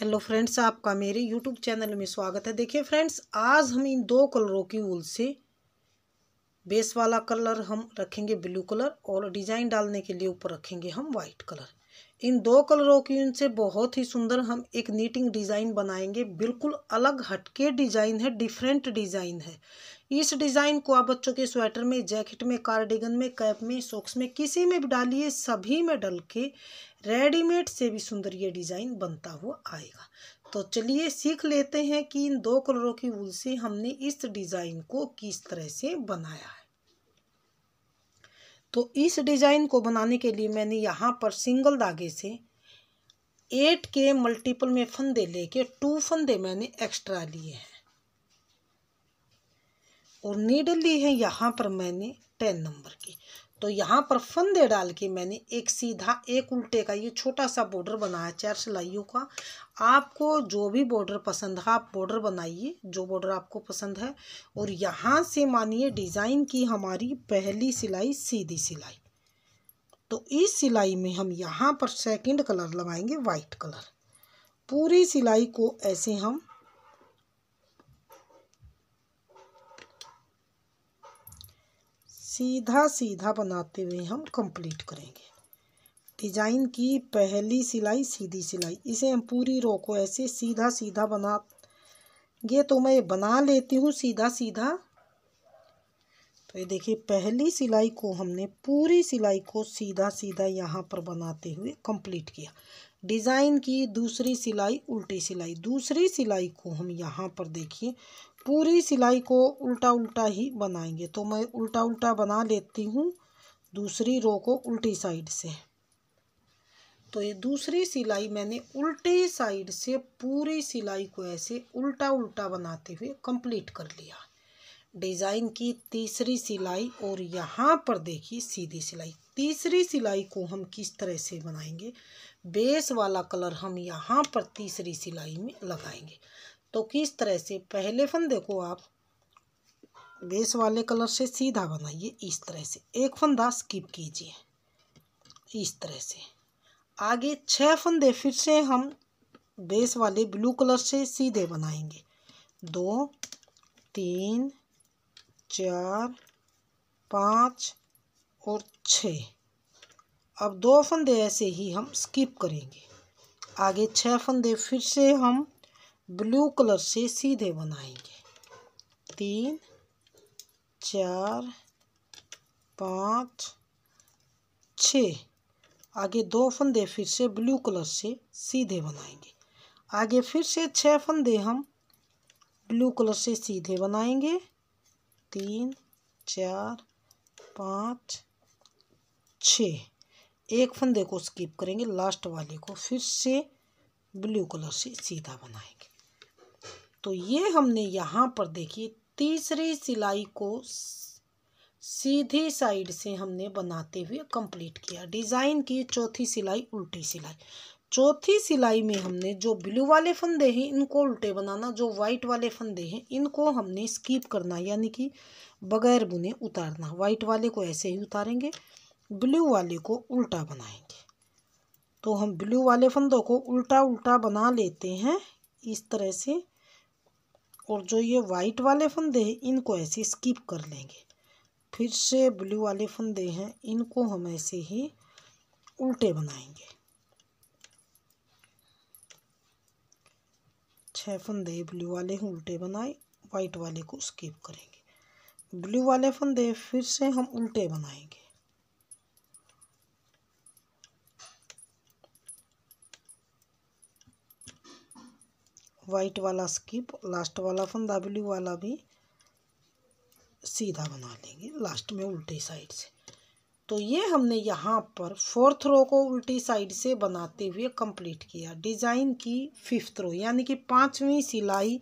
hello friends आपका मेरे YouTube channel में स्वागत है देखिए फ्रेंड्स आज हम इन दो कलरों की वूल से बेस वाला कलर हम रखेंगे ब्लू कलर और डिज़ाइन डालने के लिए ऊपर रखेंगे हम वाइट कलर इन दो कलरों की उल से बहुत ही सुंदर हम एक नीटिंग डिज़ाइन बनाएंगे बिल्कुल अलग हटके डिज़ाइन है डिफरेंट डिज़ाइन है इस डिज़ाइन को आप बच्चों के स्वेटर में जैकेट में कार्डिगन में कैप में सॉक्स में किसी में भी डालिए सभी में डल के रेडीमेड से भी सुंदर ये डिज़ाइन बनता हुआ आएगा तो चलिए सीख लेते हैं कि इन दो कलरों की वूल से हमने इस डिज़ाइन को किस तरह से बनाया है तो इस डिज़ाइन को बनाने के लिए मैंने यहाँ पर सिंगल धागे से एट के मल्टीपल में फंदे लेके टू फंदे मैंने एक्स्ट्रा लिए हैं और नीडल ली है यहाँ पर मैंने टेन नंबर की तो यहाँ पर फंदे डाल के मैंने एक सीधा एक उल्टे का ये छोटा सा बॉर्डर बनाया चार सिलाइयों का आपको जो भी बॉर्डर पसंद है आप बॉर्डर बनाइए जो बॉर्डर आपको पसंद है और यहाँ से मानिए डिज़ाइन की हमारी पहली सिलाई सीधी सिलाई तो इस सिलाई में हम यहाँ पर सेकंड कलर लगाएंगे वाइट कलर पूरी सिलाई को ऐसे हम सीधा सीधा बनाते हुए हम कंप्लीट करेंगे डिजाइन की पहली सिलाई सीधी सिलाई इसे हम पूरी रो को ऐसे सीधा सीधा बना ये तो मैं बना लेती हूँ सीधा सीधा तो ये देखिए पहली सिलाई को हमने पूरी सिलाई को सीधा सीधा यहाँ पर बनाते हुए कंप्लीट किया डिज़ाइन की दूसरी सिलाई उल्टी सिलाई दूसरी सिलाई को हम यहाँ पर देखिए पूरी सिलाई को उल्टा उल्टा ही बनाएंगे तो मैं उल्टा उल्टा बना लेती हूँ दूसरी रो को उल्टी साइड से तो ये दूसरी सिलाई मैंने उल्टी साइड से पूरी सिलाई को ऐसे उल्टा उल्टा बनाते हुए कंप्लीट कर लिया डिज़ाइन की तीसरी सिलाई और यहाँ पर देखिए सीधी सिलाई तीसरी सिलाई को हम किस तरह से बनाएंगे बेस वाला कलर हम यहाँ पर तीसरी सिलाई में लगाएंगे तो किस तरह से पहले फन देखो आप बेस वाले कलर से सीधा बनाइए इस तरह से एक फंदा स्किप कीजिए इस तरह से आगे छः फंदे फिर से हम बेस वाले ब्लू कलर से सीधे बनाएंगे दो तीन चार पाँच और छ अब दो फंदे ऐसे ही हम स्किप करेंगे आगे छः फंदे फिर से हम ब्लू कलर से सीधे बनाएंगे तीन चार पाँच छ आगे दो फंदे फिर से ब्लू कलर से सीधे बनाएंगे आगे फिर से छः फंदे हम ब्लू कलर से सीधे बनाएंगे तीन चार पाँच छ एक फंदे को स्किप करेंगे लास्ट वाले को फिर से ब्लू कलर से सीधा बनाएंगे तो ये हमने यहाँ पर देखी तीसरी सिलाई को सीधी साइड से हमने बनाते हुए कंप्लीट किया डिज़ाइन की चौथी सिलाई उल्टी सिलाई चौथी सिलाई में हमने जो ब्लू वाले फंदे हैं इनको उल्टे बनाना जो वाइट वाले फंदे हैं इनको हमने स्कीप करना यानी कि बगैर बुने उतारना वाइट वाले को ऐसे ही उतारेंगे ब्लू वाले को उल्टा बनाएंगे तो हम ब्लू वाले फंदों को उल्टा उल्टा बना लेते हैं इस तरह से और जो ये वाइट वाले फंदे हैं इनको ऐसे स्किप कर लेंगे फिर से ब्लू वाले फंदे हैं इनको हम ऐसे ही उल्टे बनाएंगे छः फंदे ब्लू वाले हैं उल्टे बनाए वाइट वाले को स्किप करेंगे ब्लू वाले फंदे फिर से हम उल्टे बनाएंगे वाइट वाला स्किप लास्ट वाला फन दाबली वाला भी सीधा बना लेंगे लास्ट में उल्टी साइड से तो ये हमने यहाँ पर फोर्थ रो को उल्टी साइड से बनाते हुए कंप्लीट किया डिज़ाइन की फिफ्थ रो यानी कि पांचवी सिलाई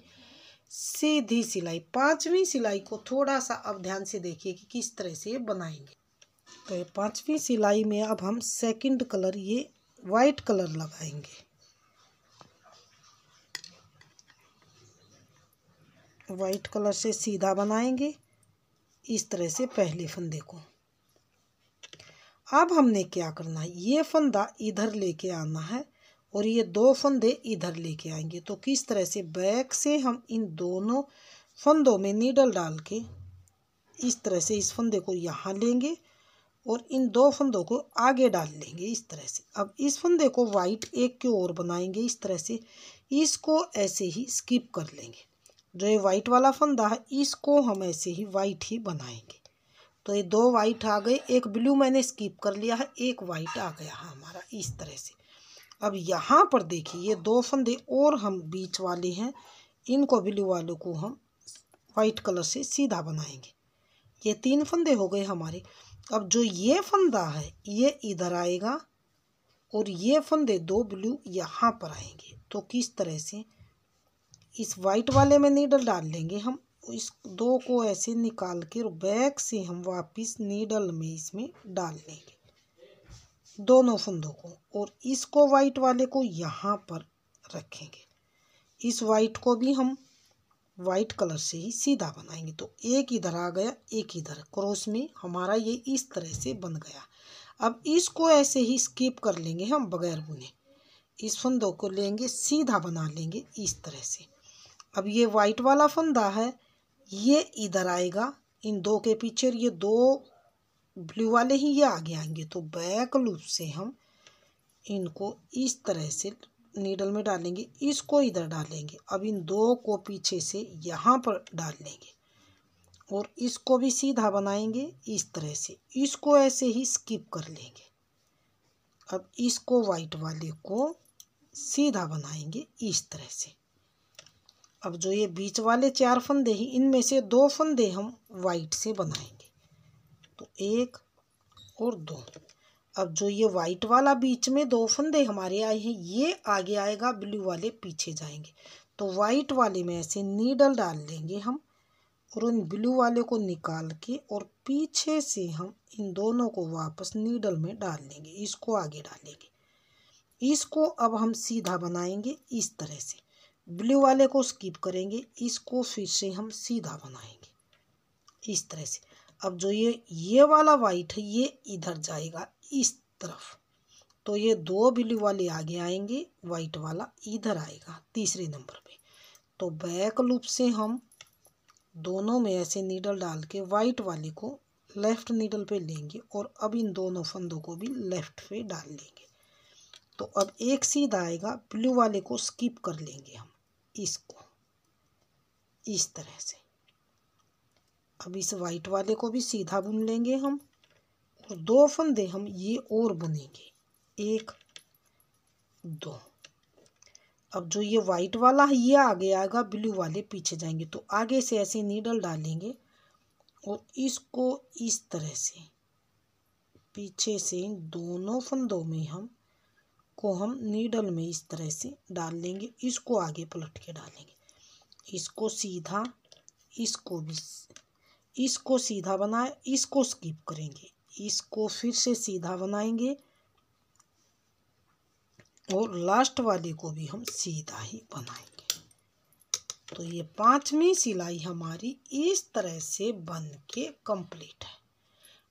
सीधी सिलाई पांचवी सिलाई को थोड़ा सा अब ध्यान से देखिए कि किस तरह से बनाएंगे तो ये पांचवी सिलाई में अब हम सेकंड कलर ये वाइट कलर लगाएंगे वाइट कलर से सीधा बनाएंगे इस तरह से पहले फंदे को अब हमने क्या करना है ये फंदा इधर लेके आना है और ये दो फंदे इधर लेके आएंगे तो किस तरह से बैक से हम इन दोनों फंदों में नीडल डाल के इस तरह से इस फंदे को यहाँ लेंगे और इन दो फंदों को आगे डाल लेंगे इस तरह से अब इस फंदे को वाइट एक की ओर बनाएंगे इस तरह से इसको ऐसे ही स्किप कर लेंगे जो ये वाइट वाला फंदा है इसको हम ऐसे ही वाइट ही बनाएंगे तो ये दो वाइट आ गए एक ब्लू मैंने स्किप कर लिया है एक वाइट आ गया है हमारा इस तरह से अब यहाँ पर देखिए ये दो फंदे और हम बीच वाले हैं इनको ब्लू वालों को हम वाइट कलर से सीधा बनाएंगे ये तीन फंदे हो गए हमारे अब जो ये फंदा है ये इधर आएगा और ये फंदे दो ब्लू यहाँ पर आएंगे तो किस तरह से इस वाइट वाले में नीडल डाल लेंगे हम इस दो को ऐसे निकाल के बैक से हम वापस नीडल में इसमें डाल लेंगे दोनों फंदों को और इसको वाइट वाले को यहाँ पर रखेंगे इस वाइट को भी हम वाइट कलर से ही सीधा बनाएंगे तो एक इधर आ गया एक इधर क्रॉस में हमारा ये इस तरह से बन गया अब इसको ऐसे ही स्किप कर लेंगे हम बगैर बुने इस फंदों को लेंगे सीधा बना लेंगे इस तरह से अब ये वाइट वाला फंदा है ये इधर आएगा इन दो के पीछे ये दो ब्लू वाले ही ये आगे आएंगे तो बैक लूप से हम इनको इस तरह से नीडल में डालेंगे इसको इधर डालेंगे अब इन दो को पीछे से यहाँ पर डाल लेंगे और इसको भी सीधा बनाएंगे इस तरह से इसको ऐसे ही स्किप कर लेंगे अब इसको वाइट वाले को सीधा बनाएंगे इस तरह से अब जो ये बीच वाले चार फंदे हैं इनमें से दो फंदे हम वाइट से बनाएंगे तो एक और दो अब जो ये वाइट वाला बीच में दो फंदे हमारे आए हैं ये आगे आएगा ब्लू वाले पीछे जाएंगे तो वाइट वाले में ऐसे नीडल डाल लेंगे हम और उन ब्लू वाले को निकाल के और पीछे से हम इन दोनों को वापस नीडल में डाल लेंगे इसको आगे डालेंगे इसको अब हम सीधा बनाएंगे इस तरह से ब्लू वाले को स्किप करेंगे इसको फिर से हम सीधा बनाएंगे इस तरह से अब जो ये ये वाला वाइट है ये इधर जाएगा इस तरफ तो ये दो ब्लू वाले आगे आएंगे वाइट वाला इधर आएगा तीसरे नंबर पे तो बैक लूप से हम दोनों में ऐसे नीडल डाल के वाइट वाले को लेफ़्ट नीडल पे लेंगे और अब इन दोनों फंदों को भी लेफ़्ट पे डाल लेंगे तो अब एक सीधा आएगा ब्लू वाले को स्किप कर लेंगे हम इसको इस तरह से अब इस वाइट वाले को भी सीधा बुन लेंगे हम और तो दो फंदे हम ये और बुनेंगे एक दो अब जो ये वाइट वाला है ये आगे आएगा ब्लू वाले पीछे जाएंगे तो आगे से ऐसे नीडल डालेंगे और इसको इस तरह से पीछे से दोनों फंदों में हम को हम नीडल में इस तरह से डाल लेंगे इसको आगे पलट के डालेंगे इसको सीधा इसको भी इसको सीधा बनाए इसको स्किप करेंगे इसको फिर से सीधा बनाएंगे और लास्ट वाले को भी हम सीधा ही बनाएंगे तो ये पांचवी सिलाई हमारी इस तरह से बन के कंप्लीट है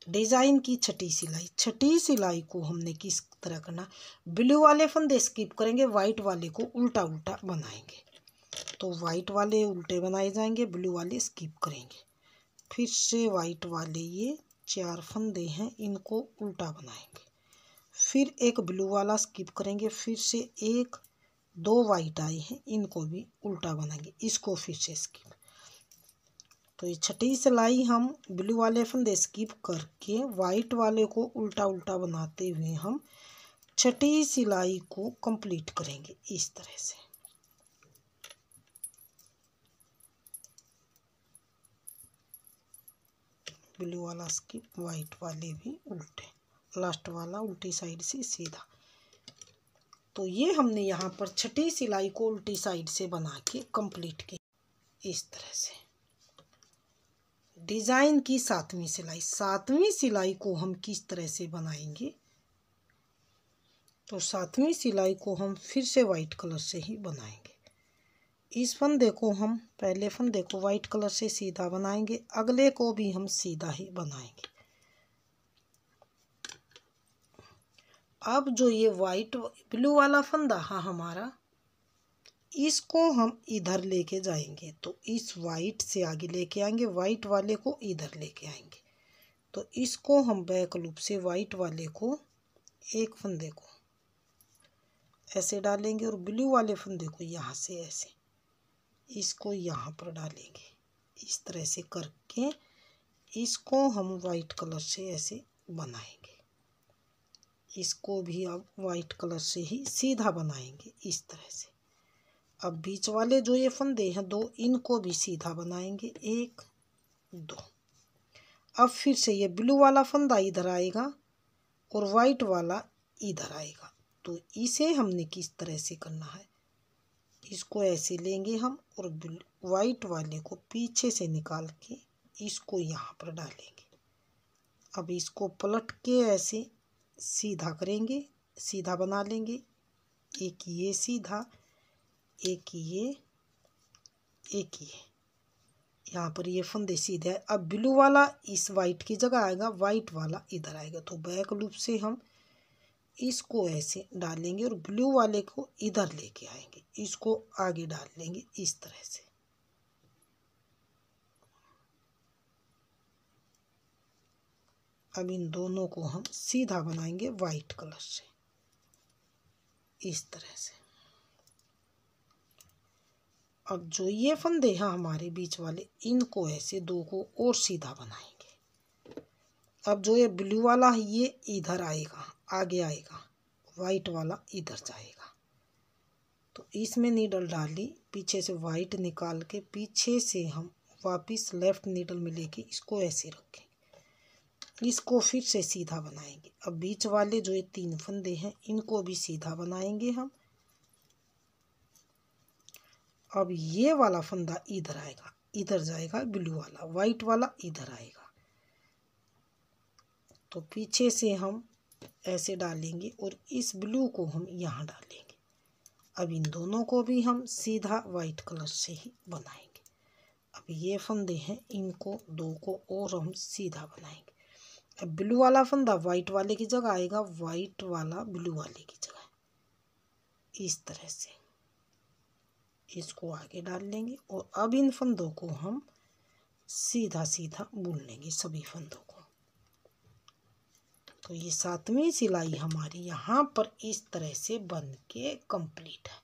डिज़ाइन की छठी सिलाई छठी सिलाई को हमने किस तरह करना ब्लू वाले फंदे स्किप करेंगे वाइट वाले को उल्टा उल्टा बनाएंगे तो वाइट वाले उल्टे बनाए जाएंगे ब्लू वाले स्किप करेंगे फिर से वाइट वाले ये चार फंदे हैं इनको उल्टा बनाएंगे फिर एक ब्लू वाला स्किप करेंगे फिर से एक दो वाइट आए हैं इनको भी उल्टा बनाएंगे इसको फिर से स्किप तो ये छठी सिलाई हम ब्लू वाले फंदे स्किप करके वाइट वाले को उल्टा उल्टा बनाते हुए हम छठी सिलाई को कंप्लीट करेंगे इस तरह से ब्लू वाला स्किप वाइट वाले भी उल्टे लास्ट वाला उल्टी साइड से सीधा तो ये हमने यहाँ पर छठी सिलाई को उल्टी साइड से बना के कंप्लीट की इस तरह से डिज़ाइन की सातवीं सिलाई सातवीं सिलाई को हम किस तरह से बनाएंगे तो सातवीं सिलाई को हम फिर से वाइट कलर से ही बनाएंगे इस फंदे को हम पहले फंदे को वाइट कलर से सीधा बनाएंगे अगले को भी हम सीधा ही बनाएंगे अब जो ये वाइट ब्लू वाला फंदा है हाँ, हमारा इसको हम इधर लेके जाएंगे तो इस वाइट से आगे लेके आएंगे वाइट वाले को इधर लेके आएंगे तो इसको हम बैक लूप से वाइट वाले को एक फंदे को ऐसे डालेंगे और ब्लू वाले फंदे को यहाँ से ऐसे इसको यहाँ पर डालेंगे इस तरह से करके इसको हम वाइट कलर से ऐसे बनाएंगे इसको भी आप वाइट कलर से ही सीधा बनाएंगे इस तरह से अब बीच वाले जो ये फंदे हैं दो इनको भी सीधा बनाएंगे एक दो अब फिर से ये ब्लू वाला फंदा इधर आएगा और वाइट वाला इधर आएगा तो इसे हमने किस तरह से करना है इसको ऐसे लेंगे हम और वाइट वाले को पीछे से निकाल के इसको यहाँ पर डालेंगे अब इसको पलट के ऐसे सीधा करेंगे सीधा बना लेंगे एक ये सीधा एक ये एक ये यहाँ पर ये फंदे सीधे है अब ब्लू वाला इस वाइट की जगह आएगा वाइट वाला इधर आएगा तो बैक लूप से हम इसको ऐसे डालेंगे और ब्लू वाले को इधर लेके आएंगे इसको आगे डाल लेंगे इस तरह से अब इन दोनों को हम सीधा बनाएंगे वाइट कलर से इस तरह से अब जो ये फंदे हैं हमारे बीच वाले इनको ऐसे दो को और सीधा बनाएंगे अब जो ये ब्लू वाला है ये इधर आएगा आगे आएगा वाइट वाला इधर जाएगा तो इसमें नीडल डाली पीछे से वाइट निकाल के पीछे से हम वापस लेफ़्ट नीडल में लेके इसको ऐसे रखें इसको फिर से सीधा बनाएंगे अब बीच वाले जो ये तीन फंदे हैं इनको भी सीधा बनाएंगे हम अब ये वाला फंदा इधर आएगा इधर जाएगा ब्लू वाला वाइट वाला इधर आएगा तो पीछे से हम ऐसे डालेंगे और इस ब्लू को हम यहाँ डालेंगे अब इन दोनों को भी हम सीधा वाइट कलर से ही बनाएंगे अब ये फंदे हैं इनको दो को और हम सीधा बनाएंगे अब ब्लू वाला फंदा वाइट वाले की जगह आएगा वाइट वाला ब्लू वाले की जगह इस तरह से इसको आगे डाल लेंगे और अब इन फंदों को हम सीधा सीधा बुन लेंगे सभी फंदों को तो ये सातवीं सिलाई हमारी यहाँ पर इस तरह से बन के कंप्लीट है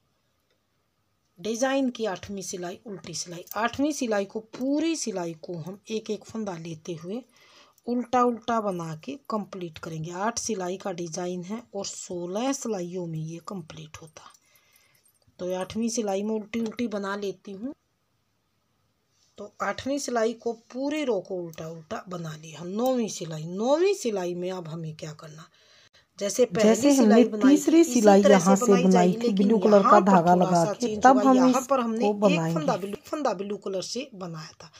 डिजाइन की आठवीं सिलाई उल्टी सिलाई आठवीं सिलाई को पूरी सिलाई को हम एक एक फंदा लेते हुए उल्टा उल्टा बना के कंप्लीट करेंगे आठ सिलाई का डिजाइन है और सोलह सिलाइयों में ये कंप्लीट होता है तो आठवीं सिलाई में उल्टी उल्टी बना लेती हूँ तो आठवीं सिलाई को पूरी रो को उल्टा उल्टा बना लिया नौवीं सिलाई नौवीं सिलाई में अब हमें क्या करना जैसे पहली जैसे सिलाई हमने तीसरी सिलाई यहाँ से बनाई थी ब्लू कलर का धागा लगा के तब हम यहाँ पर हमने एक फंदा ब्लू फंदा ब्लू कलर से बनाया था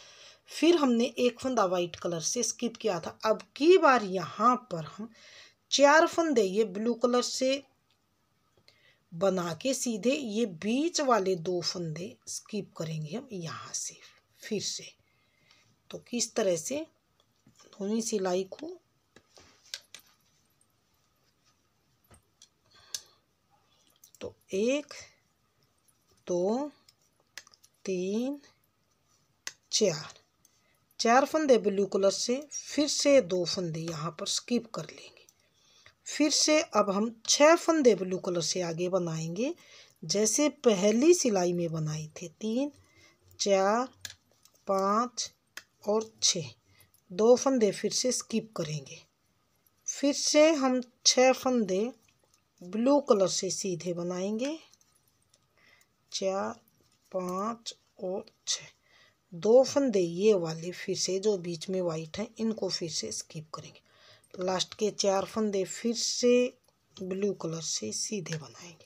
फिर हमने एक फंदा व्हाइट कलर से स्किप किया था अब की बार यहाँ पर हम चार फंदे ये ब्लू कलर से बना के सीधे ये बीच वाले दो फंदे स्किप करेंगे हम यहाँ से फिर से तो किस तरह से धोनी सिलाई को तो एक दो तीन चार चार फंदे ब्लू कलर से फिर से दो फंदे यहाँ पर स्किप कर लेंगे फिर से अब हम छः फंदे ब्लू कलर से आगे बनाएंगे जैसे पहली सिलाई में बनाए थे तीन चार पाँच और छ दो फंदे फिर से स्किप करेंगे फिर से हम छः फंदे ब्लू कलर से सीधे बनाएंगे चार पाँच और छ दो फंदे ये वाले फिर से जो बीच में वाइट हैं इनको फिर से स्किप करेंगे लास्ट के चार फंदे फिर से ब्लू कलर से सीधे बनाएंगे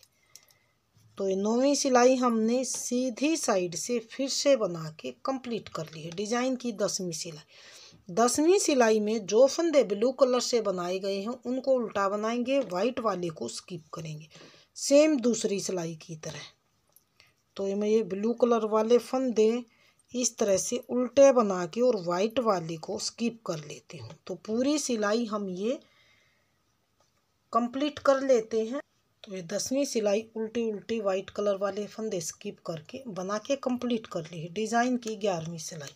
तो ये नौवीं सिलाई हमने सीधी साइड से फिर से बना के कंप्लीट कर ली है डिजाइन की दसवीं सिलाई दसवीं सिलाई में जो फंदे ब्लू कलर से बनाए गए हैं उनको उल्टा बनाएंगे वाइट वाले को स्किप करेंगे सेम दूसरी सिलाई की तरह तो ये मैं ये ब्लू कलर वाले फंदे इस तरह से उल्टे बना के और वाइट वाले को स्किप कर लेती हूँ तो पूरी सिलाई हम ये कंप्लीट कर लेते हैं तो ये दसवीं सिलाई उल्टी उल्टी वाइट कलर वाले फंदे स्किप करके बना के कंप्लीट कर ली डिज़ाइन की ग्यारहवीं सिलाई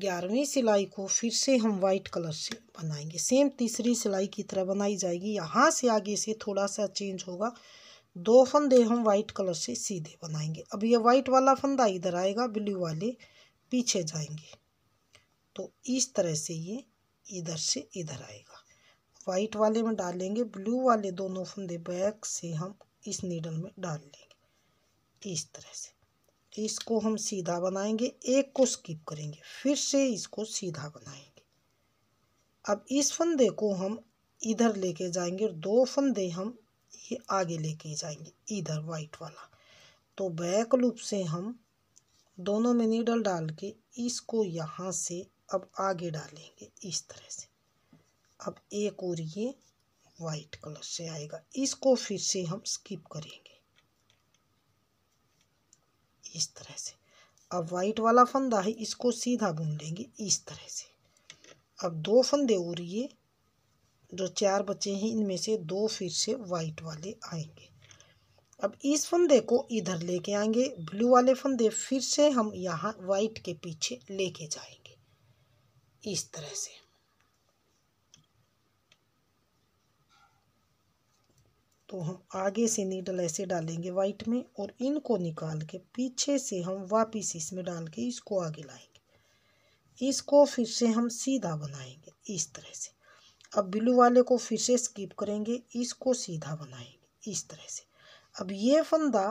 ग्यारहवीं सिलाई को फिर से हम वाइट कलर से बनाएंगे सेम तीसरी सिलाई की तरह बनाई जाएगी यहाँ से आगे से थोड़ा सा चेंज होगा दो फंदे हम वाइट कलर से सीधे बनाएंगे अब ये वाइट वाला फंदा इधर आएगा ब्लू वाले पीछे जाएंगे तो इस तरह से ये इधर से इधर आएगा वाइट वाले में डालेंगे ब्लू वाले दोनों फंदे बैक से हम इस नीडल में डाल लेंगे इस तरह से इसको हम सीधा बनाएंगे एक को स्किप करेंगे फिर से इसको सीधा बनाएंगे अब इस फंदे को हम इधर लेके जाएंगे और दो फंदे हम के आगे लेके जाएंगे इधर वाइट वाला तो बैक लूप से हम दोनों में नीडल डाल के इसको यहाँ से अब आगे डालेंगे इस तरह से अब एक और ये वाइट कलर से आएगा इसको फिर से हम स्किप करेंगे इस तरह से अब वाइट वाला फंदा है इसको सीधा बुन लेंगे इस तरह से अब दो फंदे और ये जो चार बच्चे हैं इनमें से दो फिर से वाइट वाले आएंगे अब इस फंदे को इधर लेके आएंगे ब्लू वाले फंदे फिर से हम यहाँ वाइट के पीछे लेके जाएंगे इस तरह से तो हम आगे से नीडल ऐसे डालेंगे वाइट में और इनको निकाल के पीछे से हम वापिस इसमें डाल के इसको आगे लाएंगे इसको फिर से हम सीधा बनाएंगे इस तरह से अब ब्लू वाले को फिर से स्किप करेंगे इसको सीधा बनाएंगे इस तरह से अब ये फंदा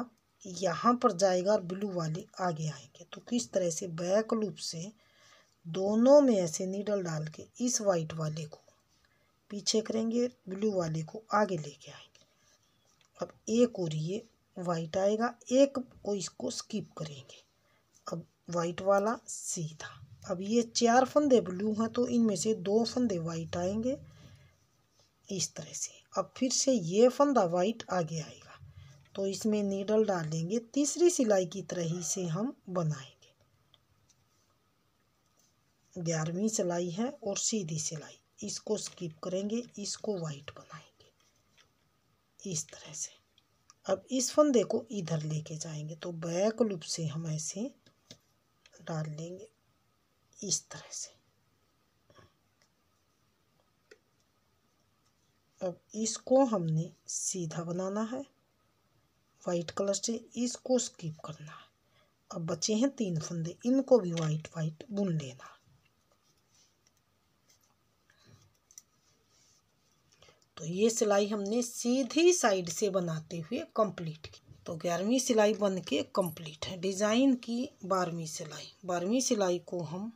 यहाँ पर जाएगा और ब्लू वाले आगे आएंगे तो किस तरह से बैक लूप से दोनों में ऐसे नीडल डाल के इस वाइट वाले को पीछे करेंगे ब्लू वाले को आगे लेके आएंगे अब एक और ये वाइट आएगा एक को इसको स्किप करेंगे अब वाइट वाला सीधा अब ये चार फंदे ब्लू हैं तो इनमें से दो फंदे वाइट आएंगे इस तरह से अब फिर से ये फंदा वाइट आगे आएगा तो इसमें नीडल डालेंगे तीसरी सिलाई की तरह ही से हम बनाएंगे ग्यारहवीं सिलाई है और सीधी सिलाई इसको स्किप करेंगे इसको वाइट बनाएंगे इस तरह से अब इस फंदे को इधर लेके जाएंगे तो बैक लुप से हम ऐसे डाल लेंगे इस तरह से अब इसको हमने सीधा बनाना है वाइट कलर से इसको स्किप करना है अब बचे हैं तीन फंदे इनको भी वाइट वाइट बुन लेना तो ये सिलाई हमने सीधी साइड से बनाते हुए कंप्लीट की तो ग्यारहवीं सिलाई बन के कंप्लीट है डिज़ाइन की बारहवीं सिलाई बारहवीं सिलाई को हम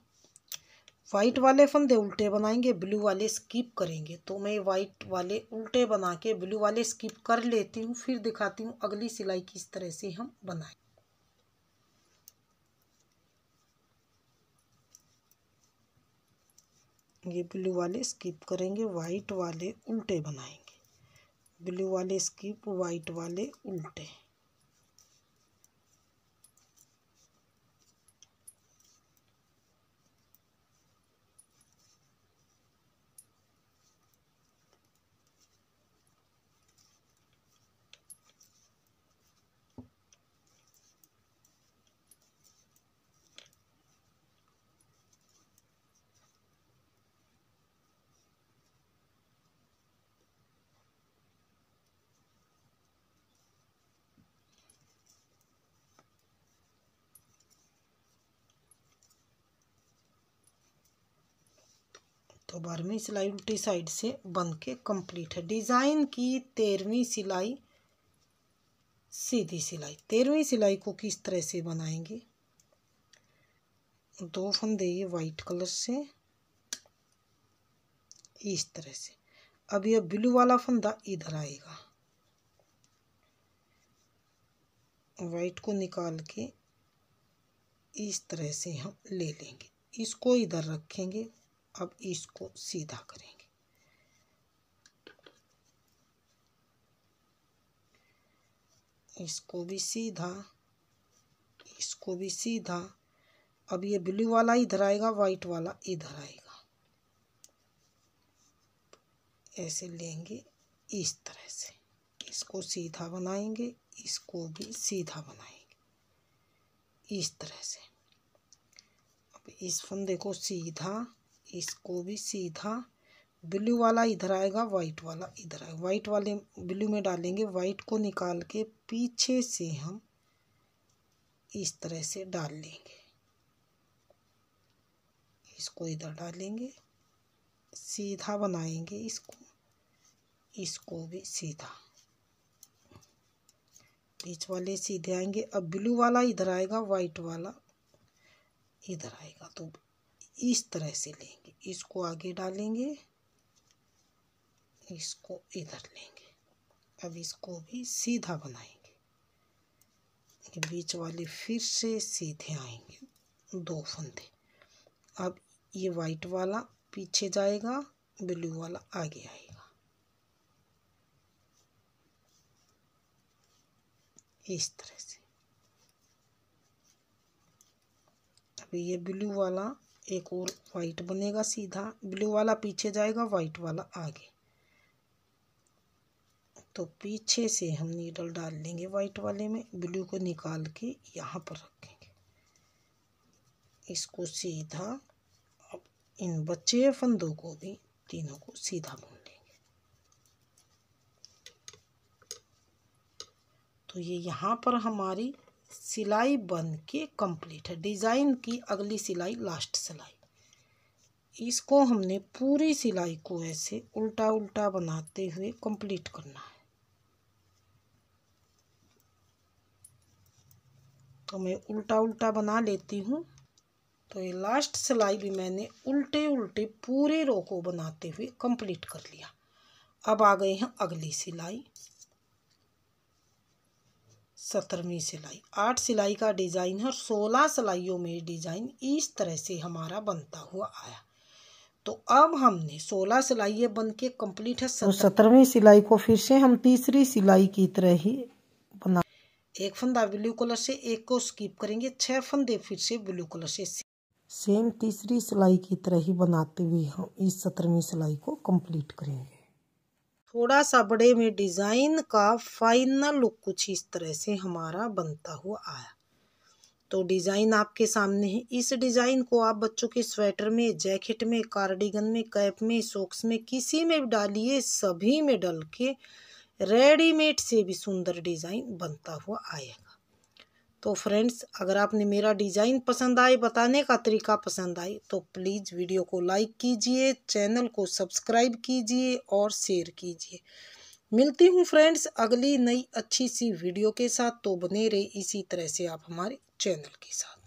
वाइट वाले फंदे उल्टे बनाएंगे ब्लू वाले स्किप करेंगे तो मैं वाइट वाले उल्टे बना के ब्लू वाले स्किप कर लेती हूँ फिर दिखाती हूँ अगली सिलाई किस तरह से हम बनाए ये ब्लू वाले स्किप करेंगे वाइट वाले उल्टे बनाएंगे ब्लू वाले स्किप वाइट वाले उल्टे तो बारहवीं सिलाई उल्टी साइड से बन के कंप्लीट है डिज़ाइन की तेरहवीं सिलाई सीधी सिलाई तेरहवीं सिलाई को किस तरह से बनाएंगे दो फंदे ये वाइट कलर से इस तरह से अब ये ब्लू वाला फंदा इधर आएगा वाइट को निकाल के इस तरह से हम ले लेंगे इसको इधर रखेंगे अब इसको सीधा करेंगे इसको भी सीधा इसको भी सीधा अब ये ब्लू वाला इधर आएगा वाइट वाला इधर आएगा ऐसे लेंगे इस तरह से इसको सीधा बनाएंगे इसको भी सीधा बनाएंगे इस तरह से अब इस फंदे को सीधा इसको भी सीधा ब्लू वाला इधर आएगा वाइट वाला इधर आएगा वाइट वाले ब्लू में डालेंगे वाइट को निकाल के पीछे से हम इस तरह से डाल लेंगे इसको इधर डालेंगे सीधा बनाएंगे इसको इसको भी सीधा बीच वाले सीधे आएंगे अब ब्लू वाला इधर आएगा वाइट वाला इधर आएगा तो इस तरह से लेंगे इसको आगे डालेंगे इसको इधर लेंगे अब इसको भी सीधा बनाएंगे बीच वाले फिर से सीधे आएंगे दो फंदे अब ये वाइट वाला पीछे जाएगा ब्लू वाला आगे आएगा इस तरह से अब ये ब्लू वाला एक और वाइट बनेगा सीधा ब्लू वाला पीछे जाएगा वाइट वाला आगे तो पीछे से हम नीडल डाल लेंगे वाइट वाले में ब्लू को निकाल के यहाँ पर रखेंगे इसको सीधा अब इन बच्चे फंदों को भी तीनों को सीधा बुन लेंगे तो ये यहाँ पर हमारी सिलाई बन के कंप्लीट है डिज़ाइन की अगली सिलाई लास्ट सिलाई इसको हमने पूरी सिलाई को ऐसे उल्टा उल्टा बनाते हुए कंप्लीट करना है तो मैं उल्टा उल्टा बना लेती हूँ तो ये लास्ट सिलाई भी मैंने उल्टे उल्टे पूरे रो को बनाते हुए कंप्लीट कर लिया अब आ गए हैं अगली सिलाई सत्रहवीं सिलाई आठ सिलाई का डिज़ाइन है और सोलह सिलाइयों में डिज़ाइन इस तरह से हमारा बनता हुआ आया तो अब हमने सोलह सिलाइयाँ बन के कम्प्लीट है तो सत्रहवीं सिलाई को फिर से हम तीसरी सिलाई की तरह ही बना एक फंदा ब्लू कलर से एक को स्किप करेंगे छह फंदे फिर से ब्लू कलर से सेम तीसरी सिलाई की तरह ही बनाते हुए हम इस सत्रहवीं सिलाई को कंप्लीट करेंगे थोड़ा सा बड़े में डिज़ाइन का फाइनल लुक कुछ इस तरह से हमारा बनता हुआ आया तो डिज़ाइन आपके सामने है इस डिज़ाइन को आप बच्चों के स्वेटर में जैकेट में कार्डिगन में कैप में सॉक्स में किसी में भी डालिए सभी में डल के रेडीमेड से भी सुंदर डिज़ाइन बनता हुआ आएगा तो फ्रेंड्स अगर आपने मेरा डिज़ाइन पसंद आए बताने का तरीका पसंद आए तो प्लीज़ वीडियो को लाइक कीजिए चैनल को सब्सक्राइब कीजिए और शेयर कीजिए मिलती हूँ फ्रेंड्स अगली नई अच्छी सी वीडियो के साथ तो बने रहे इसी तरह से आप हमारे चैनल के साथ